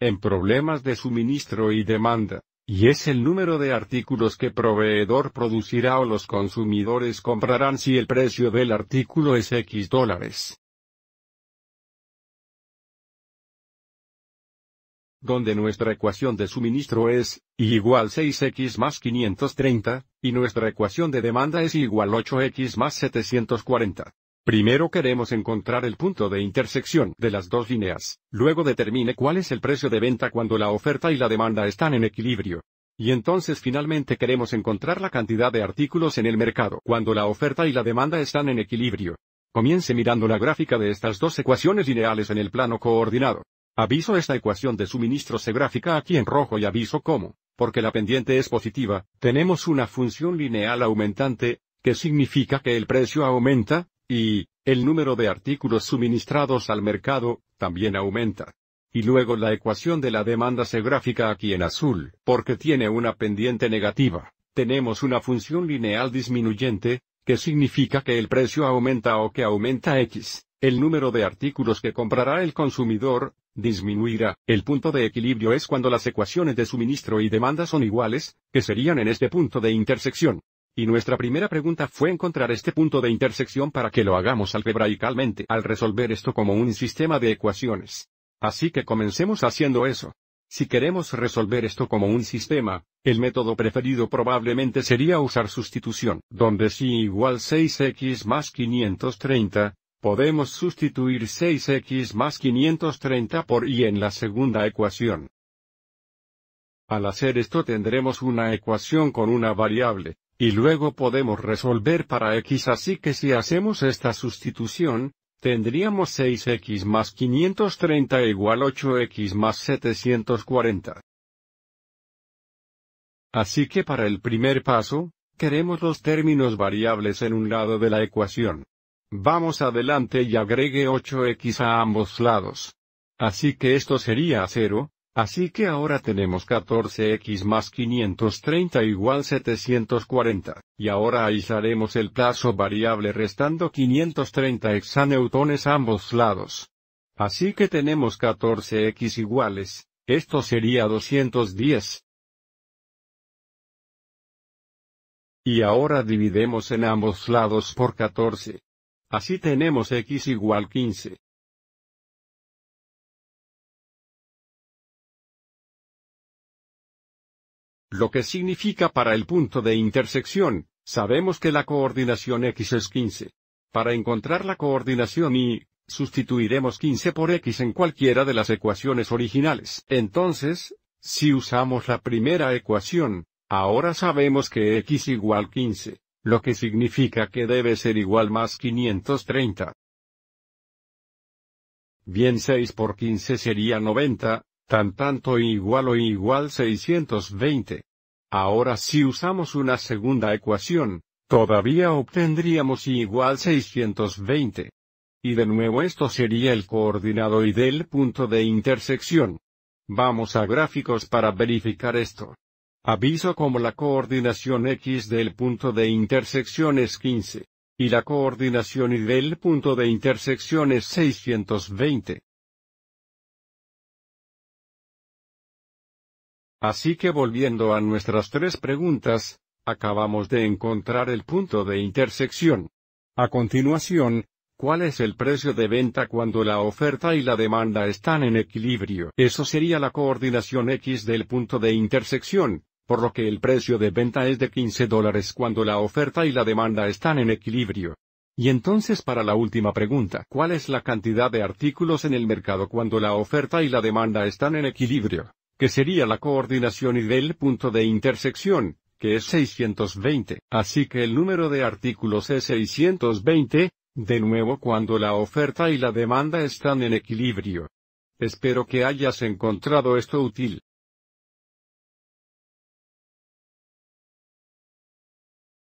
en, problemas de suministro y demanda, y es el número de artículos que proveedor producirá o los consumidores comprarán si el precio del artículo es X dólares. donde nuestra ecuación de suministro es, igual 6x más 530, y nuestra ecuación de demanda es igual 8x más 740. Primero queremos encontrar el punto de intersección de las dos líneas, luego determine cuál es el precio de venta cuando la oferta y la demanda están en equilibrio. Y entonces finalmente queremos encontrar la cantidad de artículos en el mercado cuando la oferta y la demanda están en equilibrio. Comience mirando la gráfica de estas dos ecuaciones lineales en el plano coordinado. Aviso esta ecuación de suministro se gráfica aquí en rojo y aviso cómo, porque la pendiente es positiva, tenemos una función lineal aumentante, que significa que el precio aumenta, y, el número de artículos suministrados al mercado, también aumenta. Y luego la ecuación de la demanda se gráfica aquí en azul, porque tiene una pendiente negativa. Tenemos una función lineal disminuyente, que significa que el precio aumenta o que aumenta X. El número de artículos que comprará el consumidor, disminuirá. El punto de equilibrio es cuando las ecuaciones de suministro y demanda son iguales, que serían en este punto de intersección. Y nuestra primera pregunta fue encontrar este punto de intersección para que lo hagamos algebraicalmente al resolver esto como un sistema de ecuaciones. Así que comencemos haciendo eso. Si queremos resolver esto como un sistema, el método preferido probablemente sería usar sustitución, donde si igual 6x más 530, podemos sustituir 6x más 530 por y en la segunda ecuación. Al hacer esto tendremos una ecuación con una variable, y luego podemos resolver para x así que si hacemos esta sustitución, tendríamos 6x más 530 igual 8x más 740. Así que para el primer paso, queremos los términos variables en un lado de la ecuación. Vamos adelante y agregue 8x a ambos lados. Así que esto sería 0, Así que ahora tenemos 14x más 530 igual 740, y ahora aislaremos el plazo variable restando 530 hexaneutones ambos lados. Así que tenemos 14x iguales, esto sería 210. Y ahora dividimos en ambos lados por 14. Así tenemos x igual 15. Lo que significa para el punto de intersección, sabemos que la coordinación x es 15. Para encontrar la coordinación y, sustituiremos 15 por x en cualquiera de las ecuaciones originales. Entonces, si usamos la primera ecuación, ahora sabemos que x igual 15, lo que significa que debe ser igual más 530. Bien 6 por 15 sería 90, tan tanto igual o igual 620. Ahora si usamos una segunda ecuación, todavía obtendríamos igual 620. Y de nuevo esto sería el coordinado y del punto de intersección. Vamos a gráficos para verificar esto. Aviso como la coordinación X del punto de intersección es 15. Y la coordinación Y del punto de intersección es 620. Así que volviendo a nuestras tres preguntas, acabamos de encontrar el punto de intersección. A continuación, ¿cuál es el precio de venta cuando la oferta y la demanda están en equilibrio? Eso sería la coordinación X del punto de intersección, por lo que el precio de venta es de 15 dólares cuando la oferta y la demanda están en equilibrio. Y entonces para la última pregunta, ¿cuál es la cantidad de artículos en el mercado cuando la oferta y la demanda están en equilibrio? que sería la coordinación y del punto de intersección, que es 620. Así que el número de artículos es 620, de nuevo cuando la oferta y la demanda están en equilibrio. Espero que hayas encontrado esto útil.